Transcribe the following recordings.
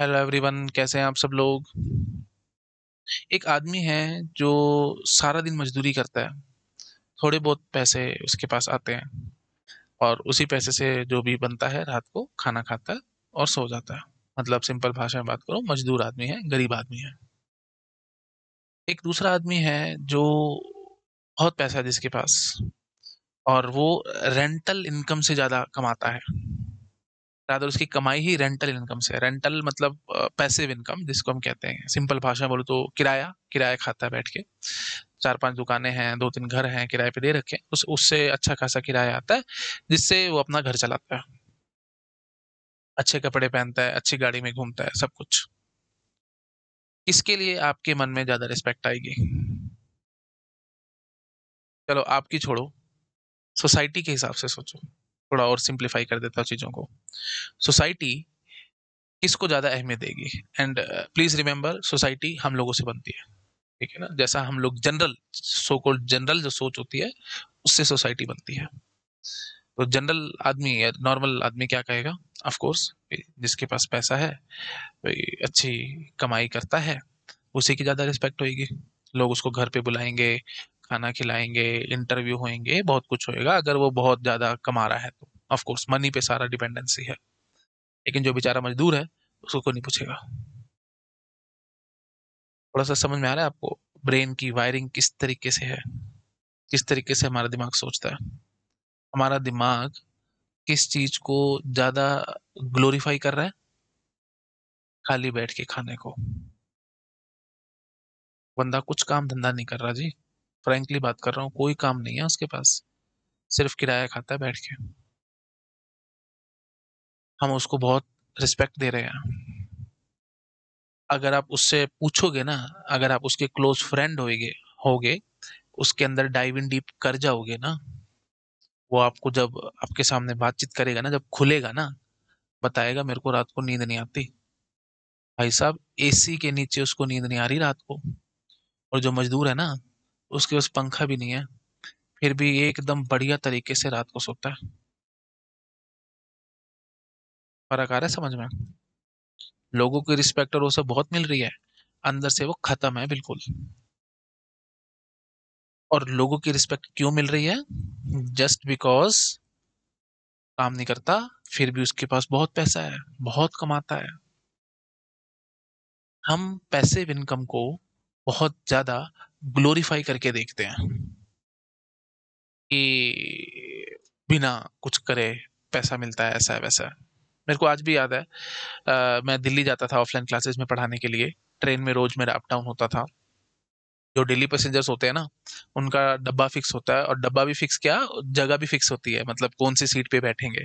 Hello everyone कैसे हैं आप सब लोग एक आदमी है जो सारा दिन मजदूरी करता है थोड़े बहुत पैसे उसके पास आते हैं और उसी पैसे से जो भी बनता है रात को खाना खाता है और सो जाता है मतलब सिंपल भाषा में बात करो मजदूर आदमी है गरीब आदमी है एक दूसरा आदमी है जो बहुत पैसा है जिसके पास और वो रेंटल इनकम से ज़्यादा कमाता है रादर उसकी कमाई ही रेंटल इनकम से रेंटल मतलब पैसे इनकम जिसको हम कहते हैं सिंपल भाषा में बोलो तो किराया किराया खाता है बैठ के चार पांच दुकानें हैं दो तीन घर हैं किराए पे दे रखे उस उससे अच्छा खासा किराया आता है जिससे वो अपना घर चलाता है अच्छे कपड़े पहनता है अच्छी गाड़ी में घूमता है सब कुछ इसके लिए आपके मन में ज्यादा रिस्पेक्ट आएगी चलो आपकी छोड़ो सोसाइटी के हिसाब से सोचो थोड़ा और सिंप्लीफाई कर देता हूँ चीज़ों को सोसाइटी किसको ज़्यादा अहमियत देगी एंड प्लीज़ रिमेंबर सोसाइटी हम लोगों से बनती है ठीक है ना जैसा हम लोग जनरल सो कॉल्ड जनरल जो सोच होती है उससे सोसाइटी बनती है तो जनरल आदमी या नॉर्मल आदमी क्या कहेगा ऑफ कोर्स जिसके पास पैसा है अच्छी कमाई करता है उसी की ज़्यादा रिस्पेक्ट होगी लोग उसको घर पे बुलाएंगे खाना खिलाएंगे इंटरव्यू होंगे बहुत कुछ होएगा अगर वो बहुत ज़्यादा कमा रहा है तो ऑफकोर्स मनी पे सारा डिपेंडेंसी है लेकिन जो बेचारा मजदूर है उसको कोई नहीं पूछेगा थोड़ा सा समझ में आ रहा है आपको ब्रेन की वायरिंग किस तरीके से है किस तरीके से हमारा दिमाग सोचता है हमारा दिमाग किस चीज़ को ज़्यादा ग्लोरीफाई कर रहा है खाली बैठ के खाने को बंदा कुछ काम धंधा नहीं कर रहा जी फ्रेंकली बात कर रहा हूँ कोई काम नहीं है उसके पास सिर्फ किराया खाता है बैठ के हम उसको बहुत रिस्पेक्ट दे रहे हैं अगर आप उससे पूछोगे ना अगर आप उसके क्लोज फ्रेंड होगे होगे उसके अंदर डाइव इन डीप कर जाओगे ना वो आपको जब आपके सामने बातचीत करेगा ना जब खुलेगा ना बताएगा मेरे को रात को नींद नहीं आती भाई साहब एसी के नीचे उसको नींद नहीं आ रही रात को और जो मजदूर है ना उसके पास पंखा भी नहीं है फिर भी ये एकदम बढ़िया तरीके से रात को सोता है फर्क आ रहा है समझ में लोगों की रिस्पेक्ट और उसे बहुत मिल रही है अंदर से वो खत्म है बिल्कुल और लोगों की रिस्पेक्ट क्यों मिल रही है जस्ट बिकॉज काम नहीं करता फिर भी उसके पास बहुत पैसा है बहुत कमाता है हम पैसे इनकम को बहुत ज्यादा ग्लोरीफाई करके देखते हैं कि बिना कुछ करे पैसा मिलता है ऐसा है वैसा है। मेरे को आज भी याद है आ, मैं दिल्ली जाता था ऑफलाइन क्लासेस में पढ़ाने के लिए ट्रेन में रोज मेरा अप डाउन होता था जो डेली पैसेंजर्स होते हैं ना उनका डब्बा फिक्स होता है और डब्बा भी फिक्स क्या जगह भी फिक्स होती है मतलब कौन सी सीट पे बैठेंगे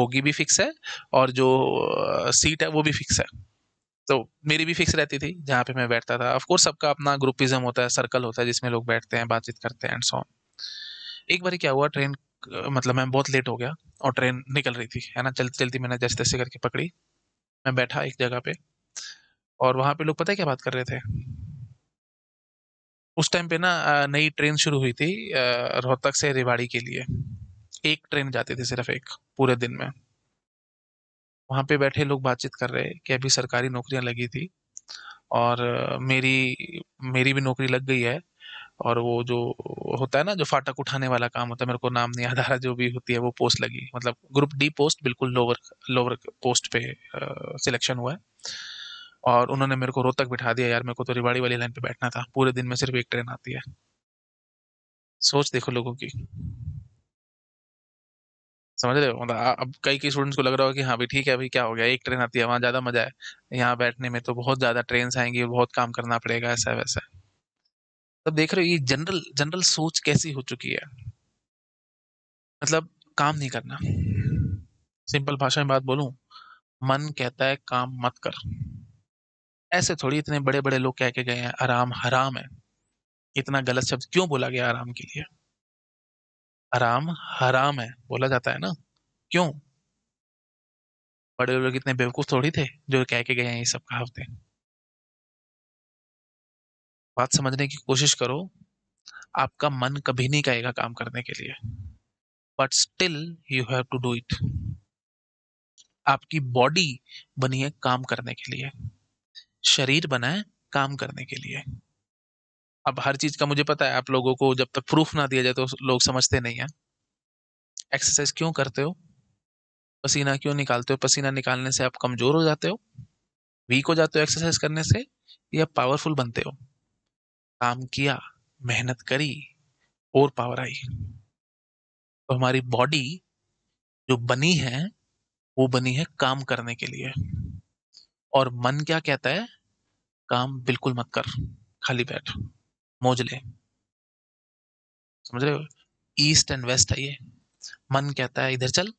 बोगी भी फिक्स है और जो सीट है वो भी फिक्स है तो मेरी भी फिक्स रहती थी जहाँ पे मैं बैठता था ऑफकोर्स सबका अपना ग्रुपिज्म होता है सर्कल होता है जिसमें लोग बैठते हैं बातचीत करते हैं एंड सो एक बार क्या हुआ ट्रेन मतलब मैं बहुत लेट हो गया और ट्रेन निकल रही थी है ना चलती चलती मैंने जैसे तैसे करके पकड़ी मैं बैठा एक जगह पे और वहाँ पे लोग पता है क्या बात कर रहे थे उस टाइम पे ना नई ट्रेन शुरू हुई थी रोहतक से रेवाड़ी के लिए एक ट्रेन जाती थी सिर्फ एक पूरे दिन में वहाँ पे बैठे लोग बातचीत कर रहे कि अभी सरकारी नौकरियाँ लगी थी और मेरी मेरी भी नौकरी लग गई है और वो जो होता है ना जो फाटक उठाने वाला काम होता है मेरे को नाम नहीं याद आ रहा जो भी होती है वो पोस्ट लगी मतलब ग्रुप डी पोस्ट बिल्कुल लोअर लोअर पोस्ट पे सिलेक्शन हुआ है और उन्होंने मेरे को रोहतक बिठा दिया यार मेरे को तो रिवाड़ी वाली लाइन पे बैठना था पूरे दिन में सिर्फ एक ट्रेन आती है सोच देखो लोगों की समझ रहे हो मतलब अब कई कई स्टूडेंट्स को लग रहा होगा कि हाँ भाई ठीक है भाई क्या हो गया एक ट्रेन आती है वहाँ ज़्यादा मजा है यहाँ बैठने में तो बहुत ज़्यादा ट्रेन आएंगी और बहुत काम करना पड़ेगा ऐसा वैसा तब देख रहे हो ये जनरल जनरल सोच कैसी हो चुकी है मतलब काम नहीं करना सिंपल भाषा में बात बोलूं मन कहता है काम मत कर ऐसे थोड़ी इतने बड़े बड़े लोग कह के गए हैं आराम हराम है इतना गलत शब्द क्यों बोला गया आराम के लिए हराम हराम है बोला जाता है ना क्यों बड़े लोग इतने बेवकूफ थोड़ी थे जो कह के गए हैं ये सब कहावते बात समझने की कोशिश करो आपका मन कभी नहीं कहेगा काम करने के लिए but still you have to do it आपकी बॉडी बनी है काम करने के लिए शरीर बना है काम करने के लिए अब हर चीज का मुझे पता है आप लोगों को जब तक प्रूफ ना दिया जाए तो लोग समझते नहीं है एक्सरसाइज क्यों करते हो पसीना क्यों निकालते हो पसीना निकालने से आप कमजोर हो जाते हो वीक हो जाते हो एक्सरसाइज करने से या पावरफुल बनते हो काम किया मेहनत करी और पावर आई तो हमारी बॉडी जो बनी है वो बनी है काम करने के लिए और मन क्या कहता है काम बिल्कुल मत कर खाली बैठ मोज ले समझ रहे हो ईस्ट एंड वेस्ट है ये मन कहता है इधर चल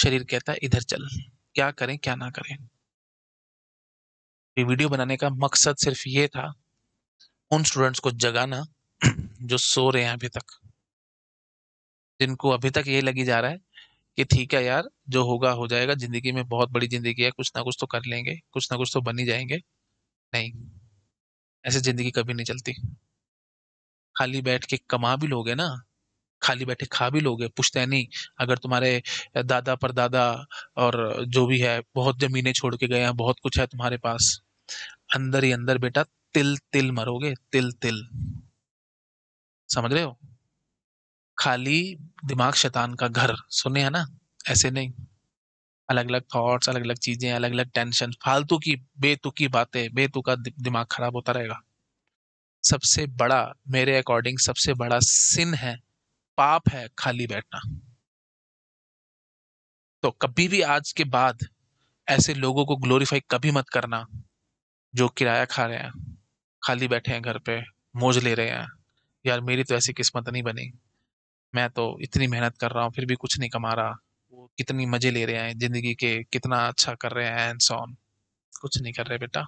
शरीर कहता है इधर चल क्या करें क्या ना करें ये वीडियो बनाने का मकसद सिर्फ ये था उन स्टूडेंट्स को जगाना जो सो रहे हैं अभी तक जिनको अभी तक ये लगी जा रहा है कि ठीक है यार जो होगा हो जाएगा जिंदगी में बहुत बड़ी जिंदगी है कुछ ना कुछ तो कर लेंगे कुछ ना कुछ तो बन ही जाएंगे नहीं ऐसे जिंदगी कभी नहीं चलती खाली बैठ के कमा भी लोगे ना खाली बैठे खा भी लोगे पुश्तैनी नहीं अगर तुम्हारे दादा परदादा और जो भी है बहुत जमीनें छोड़ के गए हैं बहुत कुछ है तुम्हारे पास अंदर ही अंदर बेटा तिल तिल मरोगे तिल तिल समझ रहे हो खाली दिमाग शैतान का घर सुने है ना ऐसे नहीं अलग अलग थॉट्स अलग अलग चीजें अलग अलग टेंशन फालतू की बेतुकी बातें बेतुका दिमाग खराब होता रहेगा सबसे बड़ा मेरे अकॉर्डिंग सबसे बड़ा सिन है पाप है खाली बैठना तो कभी भी आज के बाद ऐसे लोगों को ग्लोरीफाई कभी मत करना जो किराया खा रहे हैं खाली बैठे हैं घर पे मोज ले रहे हैं यार मेरी तो ऐसी किस्मत नहीं बनी मैं तो इतनी मेहनत कर रहा हूँ फिर भी कुछ नहीं कमा रहा वो कितनी मजे ले रहे हैं जिंदगी के कितना अच्छा कर रहे हैं एंड सॉन कुछ नहीं कर रहे बेटा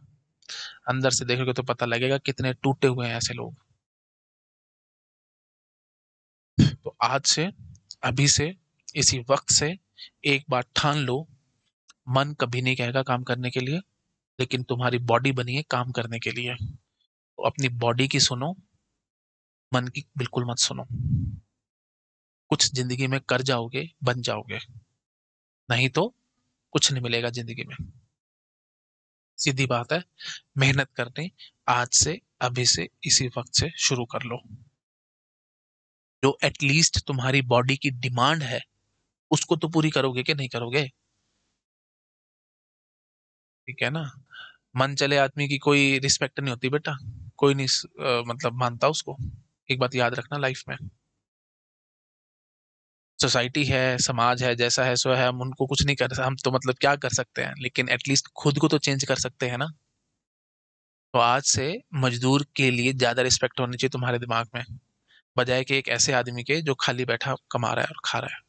अंदर से देखोगे तो पता लगेगा कितने टूटे हुए हैं ऐसे लोग तो आज से अभी से इसी वक्त से एक बार ठान लो मन कभी नहीं कहेगा काम करने के लिए लेकिन तुम्हारी बॉडी बनी है काम करने के लिए तो अपनी बॉडी की सुनो मन की बिल्कुल मत सुनो कुछ जिंदगी में कर जाओगे बन जाओगे नहीं तो कुछ नहीं मिलेगा जिंदगी में सीधी बात है मेहनत करनी आज से अभी से इसी वक्त से शुरू कर लो जो एटलीस्ट तुम्हारी बॉडी की डिमांड है उसको तो पूरी करोगे कि नहीं करोगे ठीक है ना मन चले आदमी की कोई रिस्पेक्ट नहीं होती बेटा कोई नहीं आ, मतलब मानता उसको एक बात याद रखना लाइफ में सोसाइटी है समाज है जैसा है सो है हम उनको कुछ नहीं कर हम तो मतलब क्या कर सकते हैं लेकिन एटलीस्ट खुद को तो चेंज कर सकते हैं ना तो आज से मजदूर के लिए ज़्यादा रिस्पेक्ट होनी चाहिए तुम्हारे दिमाग में बजाय कि एक ऐसे आदमी के जो खाली बैठा कमा रहा है और खा रहा है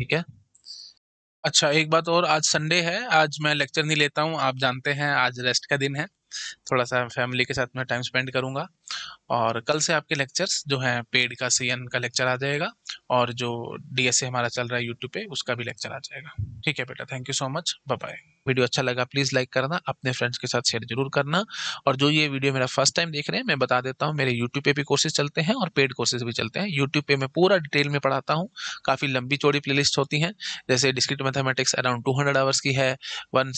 ठीक है अच्छा एक बात और आज संडे है आज मैं लेक्चर नहीं लेता हूँ आप जानते हैं आज रेस्ट का दिन है थोड़ा सा फैमिली के साथ मैं टाइम स्पेंड करूँगा और कल से आपके लेक्चर्स जो हैं पेड का सी का लेक्चर आ जाएगा और जो डी हमारा चल रहा है यूट्यूब पे उसका भी लेक्चर आ जाएगा ठीक है बेटा thank you so much bye video अच्छा लगा प्लीज़ लाइक करना अपने फ्रेंड्स के साथ शेयर जरूर करना और जो ये वीडियो मेरा फर्स्ट टाइम देख रहे हैं मैं बता देता हूँ मेरे यूट्यूब पे भी कोर्सेज चलते हैं और पेड कोर्सेज भी चलते हैं यूट्यूब पे मैं पूरा डिटेल में पढ़ाता हूँ काफ़ी लंबी चौड़ी प्ले होती हैं जैसे discrete mathematics around two hours की है वन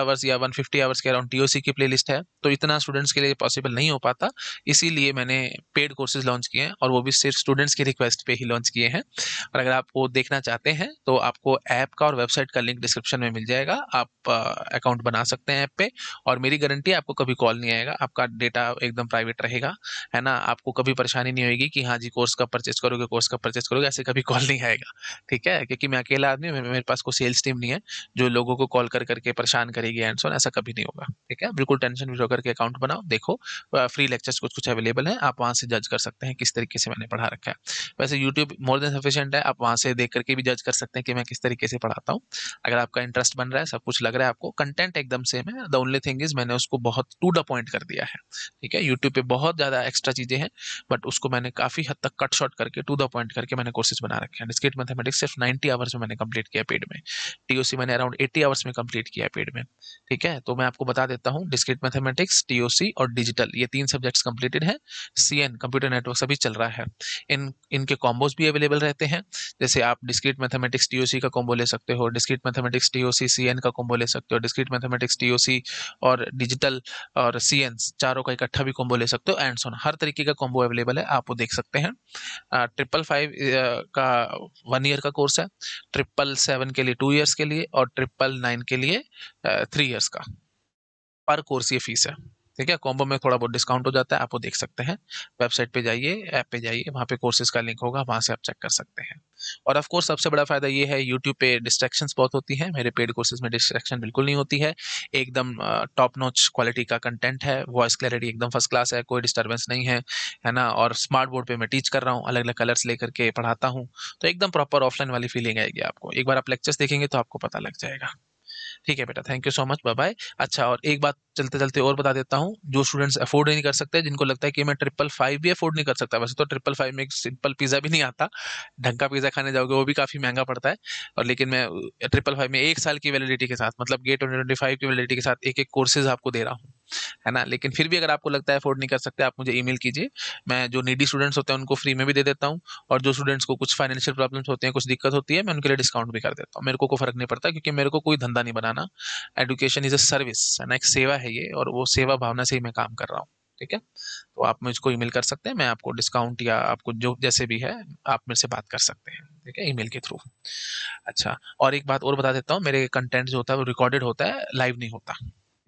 आवर्स या वन आवर्स के अराउंड टी की प्ले है तो इतना स्टूडेंट्स के लिए पॉसिबल नहीं हो पाता इसीलिए मैंने पेड कोर्सेज लॉन्च किए हैं और वो भी सिर्फ स्टूडेंट्स की रिक्वेस्ट पर ही लॉन्च किए हैं और अगर आपको देखना चाहते हैं तो आपको ऐप का और वेबसाइट वॉलेट का लिंक डिस्क्रिप्शन में मिल जाएगा आप अकाउंट बना सकते हैं ऐप पे और मेरी गारंटी आपको कभी कॉल नहीं आएगा आपका डेटा एकदम प्राइवेट रहेगा है ना आपको कभी परेशानी नहीं होगी कि हाँ जी कोर्स का परचेज करोगे कोर्स का परचेज करोगे ऐसे कभी कॉल नहीं आएगा ठीक है क्योंकि मैं अकेला आदमी मेरे पास कोई सेल्स टीम नहीं है जो लोगों को कॉल कर करके परेशान करेगी एंड सोन ऐसा कभी नहीं होगा ठीक है बिल्कुल टेंशन विड्रॉ करके अकाउंट बनाओ देखो फ्री लेक्चर्स कुछ कुछ अवेलेबल है आप वहाँ से जज कर सकते हैं किस तरीके से मैंने पढ़ा रखा है वैसे यूट्यूब मोर देन सफिशियंट है आप वहाँ से देख करके भी जज कर सकते हैं कि मैं किस तरीके से पढ़ाता हूँ अगर आपका इंटरेस्ट बन रहा है सब कुछ लग रहा है आपको कंटेंट एकदम सेम है द ओनली थिंग इज मैंने उसको बहुत टू द पॉइंट कर दिया है ठीक है यूट्यूब पे बहुत ज़्यादा एक्स्ट्रा चीज़ें हैं बट उसको मैंने काफ़ी हद तक कट शॉर्ट करके टू द पॉइंट करके मैंने कोर्सेज बना रखे हैं डिस्क्रिट मैथमेटिक्स सिर्फ नाइन्टी आवर्स में मैंने कंप्लीट किया पेड में टी मैंने अराउंड एट्टी आवर्स में कंप्लीट किया पेड में ठीक है तो मैं आपको बता देता हूँ डिस्क्रिट मैथमेटिक्स टी और डिजिटल ये तीन सब्जेक्ट्स कंप्लीटेड है सी कंप्यूटर नेटवर्क सभी चल रहा है इन इनके कॉम्बोज भी अवेलेबल रहते हैं जैसे आप डिस्क्रिट मैथमेटिक्स टी का कॉम्बो ले सकते हो discrete discrete mathematics T C N का कॉम्बो ले सकते हो डिस्क्रीट मैथमेटिक्स टी और डिजिटल और सी चारों का इकट्ठा भी कॉम्बो ले सकते हो एंड सोन हर तरीके का कॉम्बो अवेलेबल है आप वो देख सकते हैं ट्रिपल फाइव का वन ईयर का कोर्स है ट्रिपल सेवन के लिए टू ईयर्स के लिए और ट्रिपल नाइन के लिए थ्री ईयर्स का पर कोर्स ये फीस है ठीक है कॉम्बो में थोड़ा बहुत डिस्काउंट हो जाता है आप वो देख सकते हैं वेबसाइट पे जाइए ऐप पे जाइए वहाँ पे कोर्सेज का लिंक होगा वहाँ से आप चेक कर सकते हैं और कोर्स सबसे बड़ा फायदा ये है यूट्यूब पे डिस्ट्रैक्शंस बहुत होती हैं मेरे पेड कोर्सेज में डिस्ट्रैक्शन बिल्कुल नहीं होती है एकदम टॉप नोच क्वालिटी का कंटेंट है वॉइस क्लैरिटी एकदम फर्स्ट क्लास है कोई डिस्टर्बेंस नहीं है है ना और स्मार्ट बोर्ड पर मैं टीच कर रहा हूँ अलग अलग कलर्स लेकर के पढ़ाता हूँ तो एकदम प्रॉपर ऑफलाइन वाली फीलिंग आएगी आपको एक बार आप लेक्चर्स देखेंगे तो आपको पता लग जाएगा ठीक है बेटा thank you so much bye bye अच्छा और एक बात चलते चलते और बता देता हूँ जो स्टूडेंट्स अफोर्ड नहीं कर सकते जिनको लगता है कि मैं ट्रिपल फाइव भी अफोर्ड नहीं कर सकता वैसे तो ट्रिपल फाइव में एक सिंपल पिज़्ज़ा भी नहीं आता ढंग का पिज़्ज़ा खाने जाओगे वो भी काफ़ी महंगा पड़ता है और लेकिन मैं ट्रिपल फाइव में एक साल की वैलिडिटी के साथ मतलब गेट ट्वेंटी ट्वेंटी फाइव की वैलिडिटी के साथ एक एक कोर्सेज आपको दे रहा हूँ है ना लेकिन फिर भी अगर आपको लगता है अफोर्ड नहीं कर सकते आप मुझे ईमेल कीजिए मैं जो नीडी स्टूडेंट्स होते हैं उनको फ्री में भी दे देता हूँ और जो स्टूडेंट्स को कुछ फाइनेंशियल प्रॉब्लम्स होते हैं कुछ दिक्कत होती है मैं उनके लिए डिस्काउंट भी कर देता हूँ मेरे को कोई फर्क नहीं पड़ता क्योंकि मेरे को कोई धंधा नहीं बनाना ना एडुकेशन इज अ सर्विस है ना एक सेवा है ये और वो सेवा भावना से ही मैं काम कर रहा हूँ ठीक है तो आप मुझको ईमेल कर सकते हैं मैं आपको डिस्काउंट या आपको जो जैसे भी है आप मेरे से बात कर सकते हैं ठीक है ईमेल के थ्रू अच्छा और एक बात और बता देता हूँ मेरे कंटेंट जो होता है वो रिकॉर्डेड होता है लाइव नहीं होता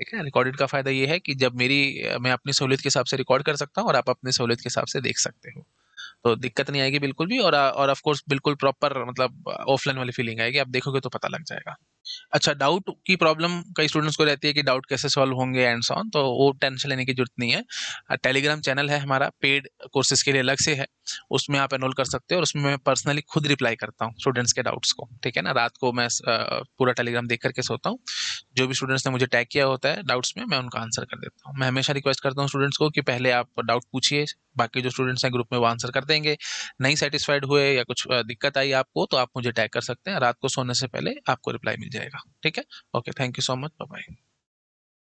ठीक है रिकॉर्डेड का फायदा ये है कि जब मेरी मैं अपनी सहूलियत के हिसाब से रिकॉर्ड कर सकता हूँ और आप अपनी सहूलियत के हिसाब से देख सकते हो तो दिक्कत नहीं आएगी बिल्कुल भी और और ऑफ कोर्स बिल्कुल प्रॉपर मतलब ऑफलाइन वाली फीलिंग आएगी आप देखोगे तो पता लग जाएगा अच्छा डाउट की प्रॉब्लम कई स्टूडेंट्स को रहती है कि डाउट कैसे सॉल्व होंगे एंड सॉन तो वो टेंशन लेने की जरूरत नहीं है टेलीग्राम चैनल है हमारा पेड कोर्सेज के लिए अलग से है उसमें आप एनरोल कर सकते हो और उसमें मैं पर्सनली खुद रिप्लाई करता हूँ स्टूडेंट्स के डाउट्स को ठीक है ना रात को मैं पूरा टेलीग्राम देख करके सोता हूँ जो भी स्टूडेंट्स ने मुझे टैग किया होता है डाउट्स में मैं उनका आंसर कर देता हूँ मैं हमेशा रिक्वेस्ट करता हूँ स्टूडेंट्स को कि पहले आप डाउट पूछिए बाकी जो स्टूडेंट्स हैं ग्रुप में वो आंसर कर देंगे नहीं सेटिस्फाइड हुए या कुछ दिक्कत आई आपको तो आप मुझे टैग कर सकते हैं रात को सोने से पहले आपको रिप्लाई मिल जाएगा ठीक है okay thank you so much bye